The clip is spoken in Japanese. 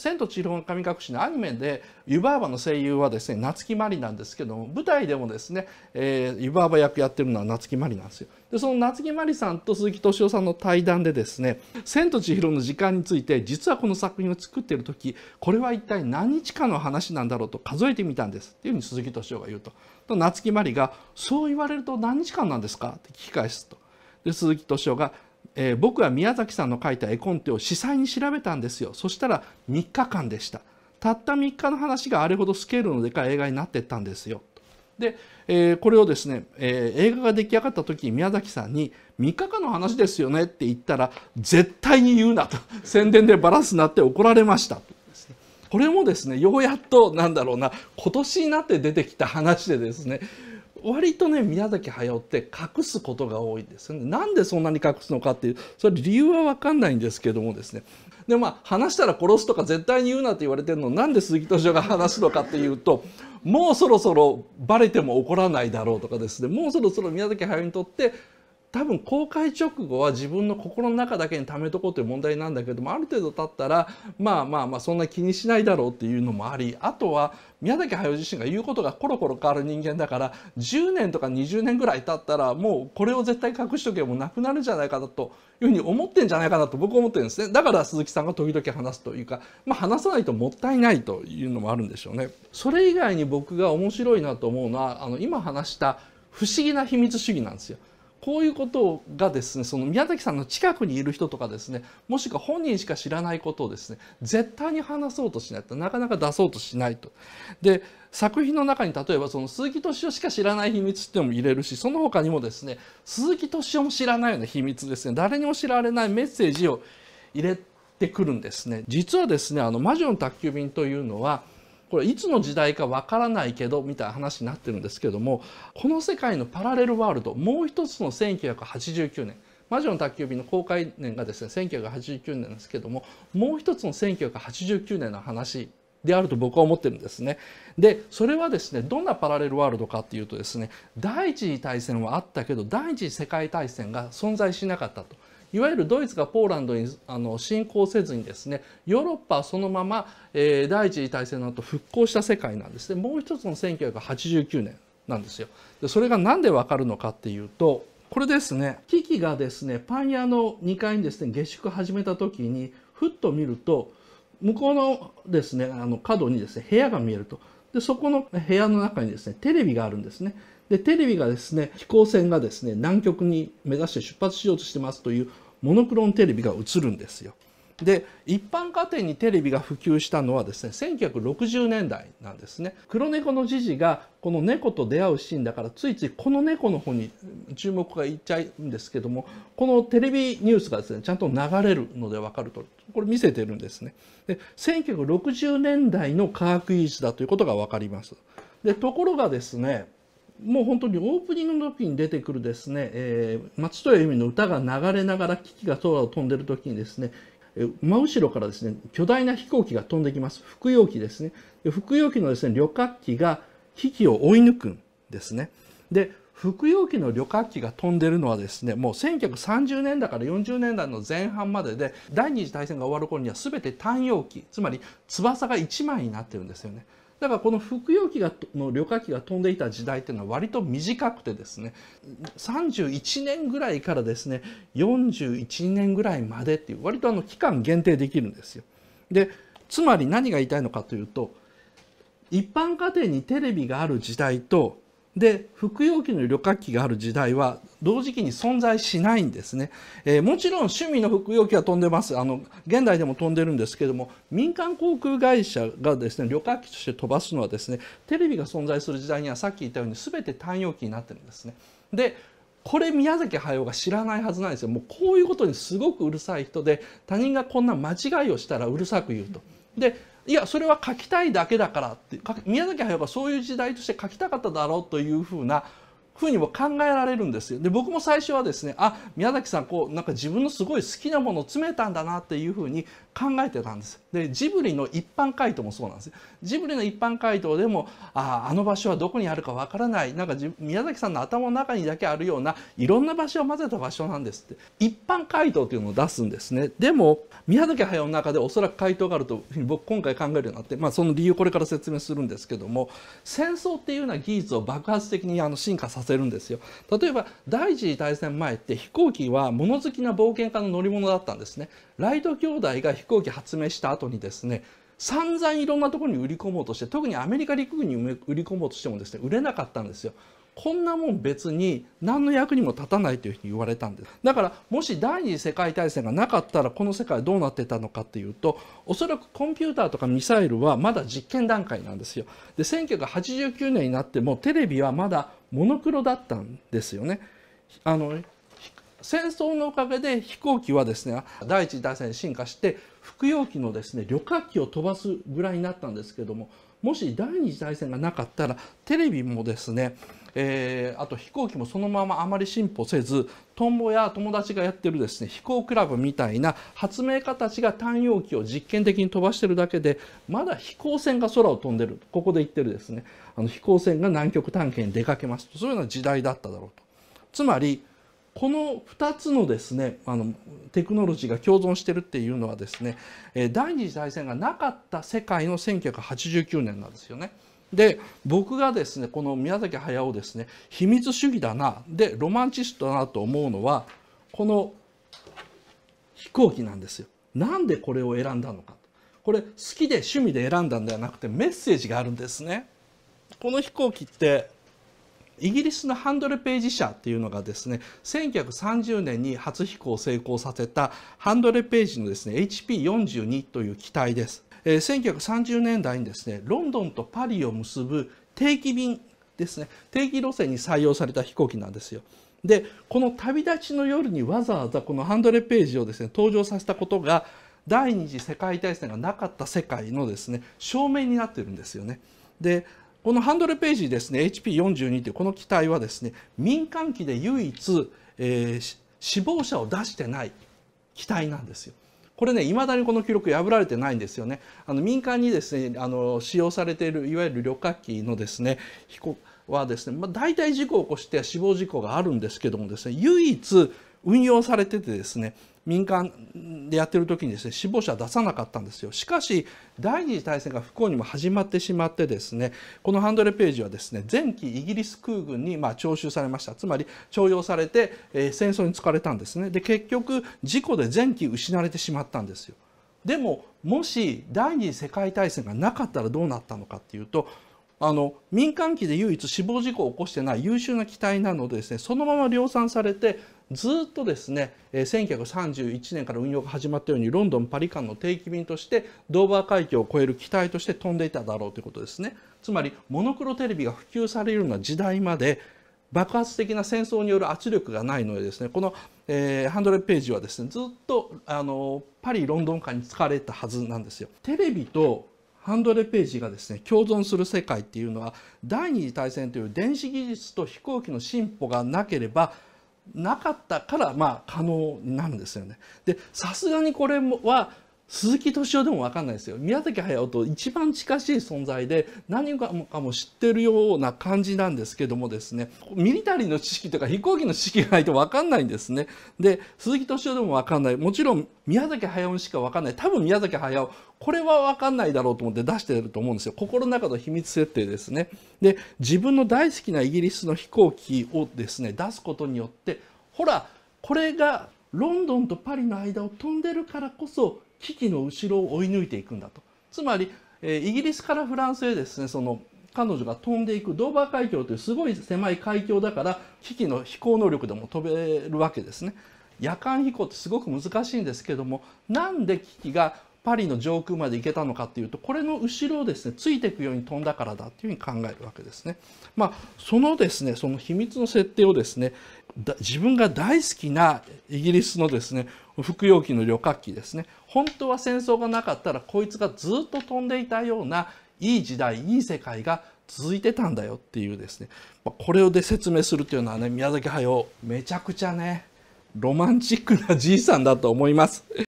千と千尋の神隠し」のアニメで湯婆婆の声優はですね夏木マリなんですけども舞台でもですね、え湯婆婆役やってるのは夏木マリなんですよ。でその夏木マリさんと鈴木敏夫さんの対談でですね「千と千尋の時間」について実はこの作品を作っている時これは一体何日かの話なんだろうと数えてみたんですっていうふうに鈴木敏夫が言うと。と夏木マリが「そう言われると何日間なんですか?」って聞き返すと。で鈴木敏夫が「えー、僕は宮崎さんの書いた絵コンテを司祭に調べたんですよそしたら3日間でしたたった3日の話があれほどスケールのでかい映画になってったんですよで、えー、これをですね、えー、映画が出来上がった時に宮崎さんに「3日間の話ですよね」って言ったら「絶対に言うな」と宣伝でバラすなって怒られましたと。これもですねようやっとなんだろうな今年になって出てきた話でですね割とね宮崎駿って隠すことが多いんですねなんでそんなに隠すのかっていうそれ理由は分かんないんですけどもですねでまあ話したら殺すとか絶対に言うなって言われてるのなんで鈴木敏夫が話すのかっていうともうそろそろバレても怒らないだろうとかですねもうそろそろ宮崎駿にとって多分公開直後は自分の心の中だけに貯めとこうという問題なんだけどもある程度経ったらまあまあまあそんな気にしないだろうっていうのもありあとは宮崎駿自身が言うことがコロコロ変わる人間だから10年とか20年ぐらい経ったらもうこれを絶対隠しとけばもうなくなるんじゃないかなというふうに思ってんじゃないかなと僕は思ってるんですねだから鈴木さんが時々話すというか、まあ、話さないともったいないというのもあるんでしょうね。それ以外に僕が面白いなと思うのはあの今話した不思議な秘密主義なんですよ。こういうことがですねその宮崎さんの近くにいる人とかですねもしくは本人しか知らないことをですね絶対に話そうとしないとなかなか出そうとしないと。で作品の中に例えばその鈴木敏夫しか知らない秘密っていうのも入れるしその他にもですね鈴木敏夫も知らないような秘密ですね誰にも知られないメッセージを入れてくるんですね。実はですねあの魔女の宅急便というのはこれいつの時代かわからないけどみたいな話になってるんですけどもこの世界のパラレルワールドもう一つの1989年魔女の宅急便の公開年がですね1989年ですけどももう一つの1989年の話であると僕は思ってるんですね。でそれはですねどんなパラレルワールドかっていうとですね第一次大戦はあったけど第一次世界大戦が存在しなかったと。いわゆるドイツがポーランドにあの侵攻せずにですねヨーロッパはそのまま、えー、第一次大戦の後復興した世界なんですねもう一つの1989年なんですよ。でそれが何でわかるのかっていうとこれですねキキがですねパン屋の2階にですね下宿始めた時にふっと見ると向こうのですねあの角にですね部屋が見えるとでそこの部屋の中にですねテレビがあるんですねで、テレビがですね、飛行船がですね、南極に目指して出発しようとしてますというモノクロンテレビが映るんですよ。で一般家庭にテレビが普及したのはですね1960年代なんですね黒猫のジジがこの猫と出会うシーンだからついついこの猫の方に注目がいっちゃうんですけどもこのテレビニュースがですねちゃんと流れるので分かるとこれ見せてるんですねで1960年代の科学技術だということが分かりますでところがですねもう本当にオープニングの時に出てくるですね、えー、松任谷由実の歌が流れながら危機が空を飛んでる時にですね真後ろからですね巨大な飛行機が飛んできます服用機ですね服用機のですね旅客機が危機を追い抜くんですねで服用機の旅客機が飛んでるのはですねもう1930年代から40年代の前半までで第二次大戦が終わる頃には全て単用機つまり翼が1枚になってるんですよね。だからこの服用機がの旅客機が飛んでいた時代っていうのは割と短くてですね31年ぐらいからですね41年ぐらいまでっていう割とあの期間限定できるんですよ。でつまり何が言いたいのかというと一般家庭にテレビがある時代とで服用機の旅客機がある時代は同時期に存在しないんですね、えー、もちろん趣味の服用機は飛んでますあの現代でも飛んでるんですけども民間航空会社がですね旅客機として飛ばすのはですねテレビが存在する時代にはさっき言ったように全て単用機になってるんですね。でこれ宮崎駿が知らないはずなんですよもうこういうことにすごくうるさい人で他人がこんな間違いをしたらうるさく言うと。でいやそれは書きたいだけだからって宮崎駿がそういう時代として書きたかっただろうというふうなふうにも考えられるんですよ。で僕も最初はですねあ宮崎さんこうなんか自分のすごい好きなものを詰めたんだなっていうふうに考えてたんです。でジブリの一般回答もそうなんです。ジブリの一般回答でもああの場所はどこにあるかわからないなんか宮崎さんの頭の中にだけあるようないろんな場所を混ぜた場所なんですって一般回答というのを出すんですね。でも宮崎駿の中でおそらく回答があると僕今回考えるようになって、まあ、その理由これから説明するんですけども戦争っていうような技術を爆発的にあの進化させせるんですよ例えば第一次大戦前って飛行機は物好きな冒険家の乗り物だったんですねライト兄弟が飛行機発明した後にですね散々いろんなところに売り込もうとして特にアメリカ陸軍に売り込もうとしてもですね売れなかったんですよこんなもん別に何の役にも立たないというふうに言われたんですだからもし第二次世界大戦がなかったらこの世界はどうなってたのかっていうとおそらくコンピューターとかミサイルはまだ実験段階なんですよで1989年になってもテレビはまだモノクロだったんですよねあの戦争のおかげで飛行機はですね第一次大戦に進化して服用機のですね旅客機を飛ばすぐらいになったんですけどももし第二次大戦がなかったらテレビもですね、えー、あと飛行機もそのままあまり進歩せずトンボや友達がやってるですね飛行クラブみたいな発明家たちが単容機を実験的に飛ばしてるだけでまだ飛行船が空を飛んでるここで言ってるですねあの飛行船が南極探検に出かけますとそういうような時代だっただろうと。つまりこの2つのですねあのテクノロジーが共存しているっていうのはですね第二次大戦がなかった世界の1989年なんですよね。で僕がですねこの宮崎駿をですね秘密主義だなでロマンチストだなと思うのはこの飛行機なんですよ。なんでこれを選んだのかこれ好きで趣味で選んだんではなくてメッセージがあるんですね。この飛行機ってイギリスのハンドルページ社っていうのがですね1930年に初飛行を成功させたハンドルページのですね HP42 という機体です。えー、1930年代にですねロンドンとパリを結ぶ定期便ですね定期路線に採用された飛行機なんですよ。でこの旅立ちの夜にわざわざこのハンドルページをですね登場させたことが第二次世界大戦がなかった世界のですね証明になっているんですよね。でこのハンドルページですね HP42 というこの機体はですね民間機で唯一、えー、死亡者を出してない機体なんですよ。これねいまだにこの記録破られてないんですよね。あの民間にですねあの使用されているいわゆる旅客機のですね飛行はですね、まあ、大体事故を起こして死亡事故があるんですけどもですね唯一運用されててですね民間でやってる時にですね死亡者出さなかったんですよしかし第二次大戦が不幸にも始まってしまってですねこのハンドレページはですね前期イギリス空軍にまあ徴収されましたつまり徴用されて、え戦争に疲れたんですねで結局事故で前期失われてしまったんですよでももし第二次世界大戦がなかったらどうなったのかっていうとあの民間機で唯一死亡事故を起こしてない優秀な機体なのでですねそのまま量産されてずっとですね1931年から運用が始まったようにロンドン・パリ間の定期便としてドーバー海峡を越える機体として飛んでいただろうということですねつまりモノクロテレビが普及されるような時代まで爆発的な戦争による圧力がないのでですねこの、えー、ドレッページはですねずっとあのパリ・ロンドン間に使われたはずなんですよ。テレビとハンドレ・ページがですね共存する世界っていうのは第二次大戦という電子技術と飛行機の進歩がなければなかったからまあ可能なんですよね。でさすがにこれは鈴木敏夫でも分かんないですよ宮崎駿と一番近しい存在で何かもかも知ってるような感じなんですけどもですねミリタリーの知識とか飛行機の知識がないと分かんないんですねで鈴木敏夫でも分かんないもちろん宮崎駿しか分かんない多分宮崎駿これは分かんないだろうと思って出してると思うんですよ心の中の秘密設定ですねで自分の大好きなイギリスの飛行機をですね出すことによってほらこれがロンドンとパリの間を飛んでるからこそ危機の後ろを追い抜いていくんだとつまり、えイギリスからフランスへですねその彼女が飛んでいくドーバー海峡というすごい狭い海峡だから危機の飛行能力でも飛べるわけですね。夜間飛行ってすごく難しいんですけどもなんで機がパリの上空まで行けたのかっていうとこれの後ろをですねついていくように飛んだからだっていうふうに考えるわけですね。まあ、そのですねその秘密の設定をですね自分が大好きなイギリスのですね服用機の旅客機ですね本当は戦争がなかったらこいつがずっと飛んでいたようないい時代いい世界が続いてたんだよっていうですねこれをで説明するというのはね宮崎駿めちゃくちゃねロマンチックなじいさんだと思います。